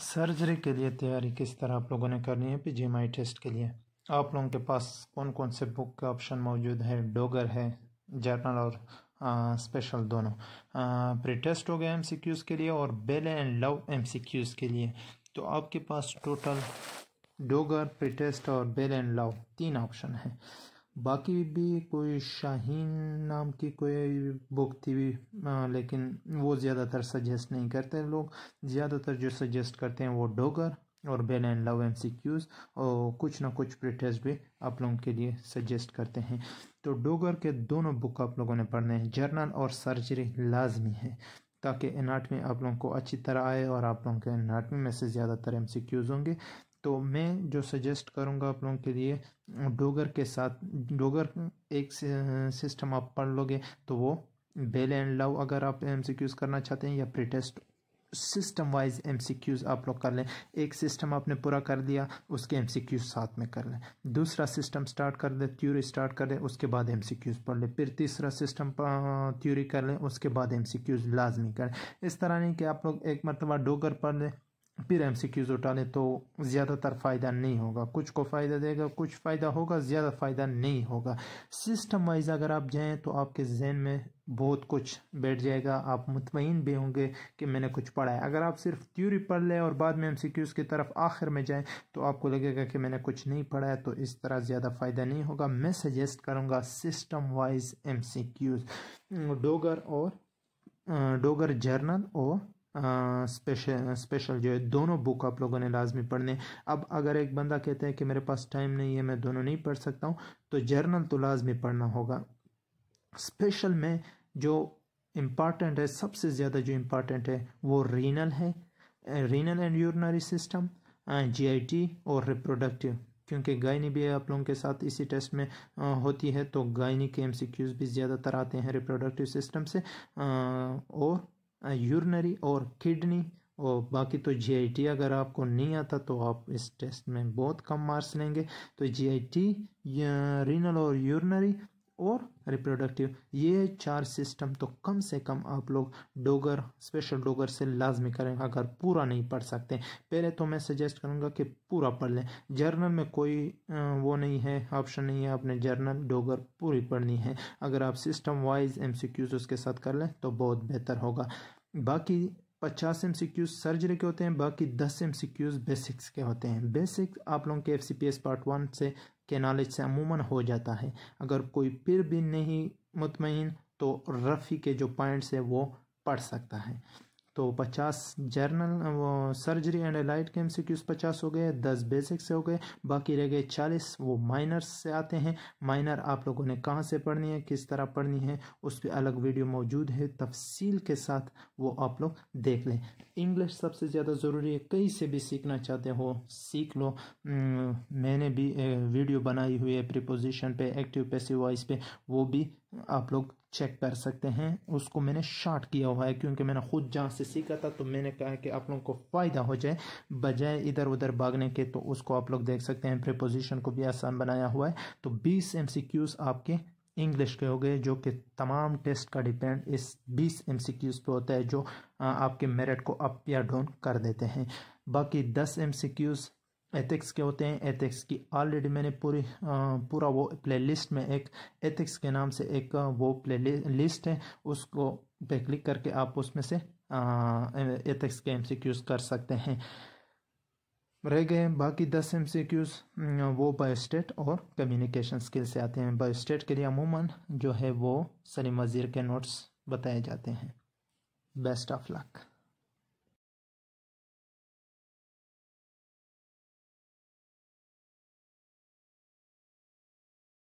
surgery के लिए तैयारी किस तरह आप लोगों ने करनी है पीजीएमआई टेस्ट के लिए आप लोगों के पास कौन कौन से बुक के ऑप्शन मौजूद है डोगर है जर्नल और आ, स्पेशल दोनों प्री टेस्ट हो गया एम के लिए और बेल एंड लव एम के लिए तो आपके पास टोटल डोगर प्री टेस्ट और बेल एंड लव तीन ऑप्शन हैं बाकी भी कोई शाहीन नाम की कोई बुक थी भी आ, लेकिन वो ज़्यादातर सजेस्ट नहीं करते लोग ज़्यादातर जो सजेस्ट करते हैं वो डोगर और Bailey and Love M C Qs और कुछ ना कुछ प्रिटेस्ट भी आप लोगों के लिए सजेस्ट करते हैं तो डोगर के दोनों बुक आप लोगों ने पढ़ने हैं जर्नल और सर्जरी लाजमी है ताकि एनाटमी आप लोगों को अच्छी तरह आए और आप लोगों के एनाटमी में से ज़्यादातर एम सी क्यूज़ होंगे तो मैं जो सजेस्ट करूँगा आप लोगों के लिए डोगर के साथ डोगर एक सिस्टम आप पढ़ लोगे तो वो बेल एंड लव अगर आप एम करना चाहते हैं या प्रीटेस्ट सिस्टम वाइज एम आप लोग कर लें एक सिस्टम आपने पूरा कर दिया उसके एम साथ में कर लें दूसरा सिस्टम स्टार्ट कर दें थ्योरी स्टार्ट कर लें उसके बाद एम पढ़ लें फिर तीसरा सिस्टम थ्योरी कर लें उसके बाद एम लाजमी करें इस तरह नहीं कि आप लोग एक मरतबा डोगर पढ़ लें फिर एम सी क्यूज़ लें तो ज़्यादातर फ़ायदा नहीं होगा कुछ को फ़ायदा देगा कुछ फ़ायदा होगा ज़्यादा फ़ायदा नहीं होगा सिस्टम वाइज अगर आप जाएँ तो आपके जहन में बहुत कुछ बैठ जाएगा आप मुतमिन भी होंगे कि मैंने कुछ पढ़ा है अगर आप सिर्फ थ्योरी पढ़ लें और बाद में एम सी क्यूज़ की तरफ आखिर में जाएँ तो आपको लगेगा कि मैंने कुछ नहीं पढ़ा है तो इस तरह ज़्यादा फ़ायदा नहीं होगा मैं सजेस्ट करूँगा system wise M C Qs Dogar और डोगर जर्नल और स्पेशल स्पेशल जो है दोनों बुक आप लोगों ने लाजमी पढ़ने अब अगर एक बंदा कहते हैं कि मेरे पास टाइम नहीं है मैं दोनों नहीं पढ़ सकता हूँ तो जर्नल तो लाजमी पढ़ना होगा स्पेशल में जो इम्पॉर्टेंट है सबसे ज़्यादा जो इम्पॉर्टेंट है वो रीनल है renal and urinary system T और रिप्रोडक्टिव क्योंकि गायनी भी आप लोगों के साथ इसी टेस्ट में होती है तो गायनी के एमसीक्यूज भी ज़्यादातर आते हैं रिप्रोडक्टिव सिस्टम से और यूरनरी और किडनी और बाकी तो जीआईटी अगर आपको नहीं आता तो आप इस टेस्ट में बहुत कम मार्क्स लेंगे तो जीआईटी रीनल और यूरनरी और रिप्रोडक्टिव ये चार सिस्टम तो कम से कम आप लोग डोगर स्पेशल डोगर से लाजमी करें अगर पूरा नहीं पढ़ सकते पहले तो मैं सजेस्ट करूँगा कि पूरा पढ़ लें जर्नल में कोई वो नहीं है ऑप्शन नहीं है आपने जर्नल डोगर पूरी पढ़नी है अगर आप सिस्टम वाइज एम उसके साथ कर लें तो बहुत बेहतर होगा बाकी पचास एम सी क्यूज सर्जरी के होते हैं बाकी दस एम सी क्यूज बेसिक्स के होते हैं बेसिक्स आप लोगों के F C P S part one से के नॉलेज से अमूमन हो जाता है अगर कोई फिर भी नहीं मुतमिन तो रफ़ी के जो पॉइंट्स है वो पढ़ सकता है तो पचास जर्नल वो सर्जरी एंड एलाइड के एमसीक्यूज पचास हो गए दस बेसिक से हो गए बाकी रह गए चालीस वो माइनर्स से आते हैं माइनर आप लोगों ने कहाँ से पढ़नी है किस तरह पढ़नी है उस पर अलग वीडियो मौजूद है तफसील के साथ वो आप लोग देख लें इंग्लिश सबसे ज़्यादा ज़रूरी है कहीं से भी सीखना चाहते हो सीख लो मैंने भी वीडियो बनाई हुई है प्रिपोजिशन पर एक्टिव पैसिव वॉइस पर वो भी आप लोग चेक कर सकते हैं उसको मैंने शार्ट किया हुआ है क्योंकि मैंने खुद जहाँ से सीखा था तो मैंने कहा कि आप लोगों को फ़ायदा हो जाए बजाय इधर उधर भागने के तो उसको आप लोग देख सकते हैं प्रपोजिशन को भी आसान बनाया हुआ है तो 20 एम आपके इंग्लिश के हो गए जो कि तमाम टेस्ट का डिपेंड इस बीस एम पे होता है जो आपके मेरिट को अप या डाउन कर देते हैं बाकी दस एम एथिक्स के होते हैं एथिक्स की ऑलरेडी मैंने पूरी पूरा वो प्लेलिस्ट में एक एथिक्स के नाम से एक वो प्ले लिस्ट है उसको पे क्लिक करके आप उसमें से एथिक्स के एम कर सकते हैं रह गए बाकी दस एम वो बायोस्टेट और कम्युनिकेशन स्किल से आते हैं स्टेट के लिए अमूमन जो है वो सलीम वज़ीर के नोट्स बताए जाते हैं बेस्ट ऑफ लक